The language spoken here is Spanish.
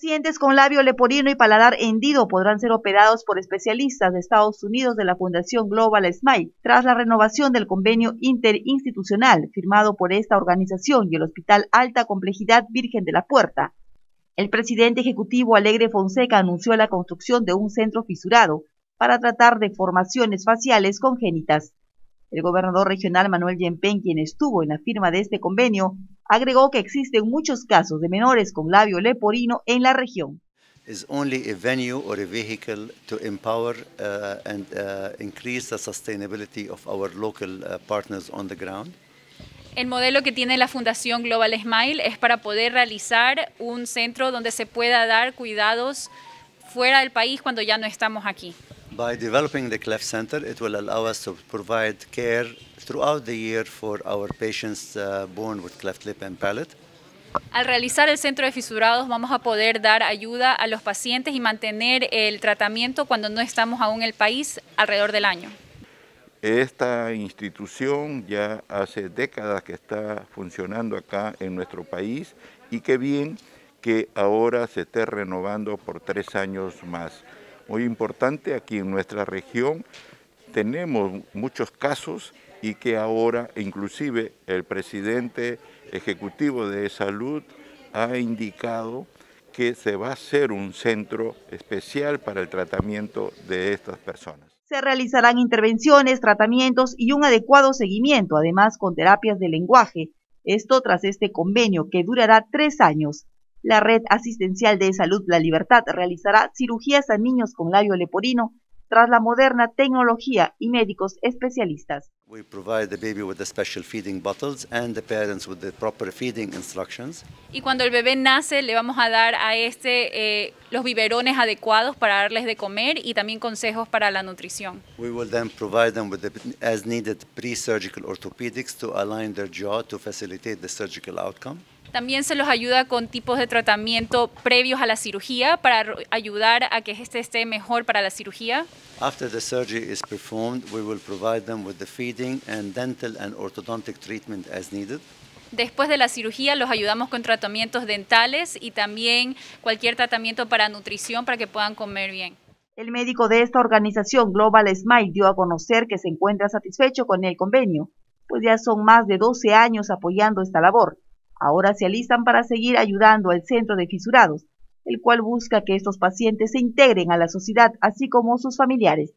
Pacientes con labio leporino y paladar hendido podrán ser operados por especialistas de Estados Unidos de la Fundación Global Smile tras la renovación del convenio interinstitucional firmado por esta organización y el Hospital Alta Complejidad Virgen de la Puerta. El presidente ejecutivo Alegre Fonseca anunció la construcción de un centro fisurado para tratar deformaciones faciales congénitas. El gobernador regional Manuel Yempen, quien estuvo en la firma de este convenio, agregó que existen muchos casos de menores con labio leporino en la región. El modelo que tiene la Fundación Global Smile es para poder realizar un centro donde se pueda dar cuidados fuera del país cuando ya no estamos aquí. By developing the Cleft Center, it will allow us to provide care throughout the year for our patients uh, born with cleft lip Al realizar el centro de fisurados vamos a poder dar ayuda a los pacientes y mantener el tratamiento cuando no estamos aún en el país alrededor del año. Esta institución ya hace décadas que está funcionando acá en nuestro país y qué bien que ahora se esté renovando por tres años más muy importante aquí en nuestra región. Tenemos muchos casos y que ahora inclusive el presidente ejecutivo de salud ha indicado que se va a hacer un centro especial para el tratamiento de estas personas. Se realizarán intervenciones, tratamientos y un adecuado seguimiento, además con terapias de lenguaje. Esto tras este convenio que durará tres años la Red Asistencial de Salud La Libertad realizará cirugías a niños con labio leporino tras la moderna tecnología y médicos especialistas. We provide the baby with the special feeding bottles and the parents with the proper feeding instructions. Y cuando el bebé nace le vamos a dar a este eh, los biberones adecuados para darles de comer y también consejos para la nutrición. We will then provide them with the as needed pre-surgical orthopedics to align their jaw to facilitate the surgical outcome. También se los ayuda con tipos de tratamiento previos a la cirugía para ayudar a que este esté mejor para la cirugía. Después de la cirugía los ayudamos con tratamientos dentales y también cualquier tratamiento para nutrición para que puedan comer bien. El médico de esta organización Global Smile dio a conocer que se encuentra satisfecho con el convenio, pues ya son más de 12 años apoyando esta labor Ahora se alistan para seguir ayudando al centro de fisurados, el cual busca que estos pacientes se integren a la sociedad, así como sus familiares,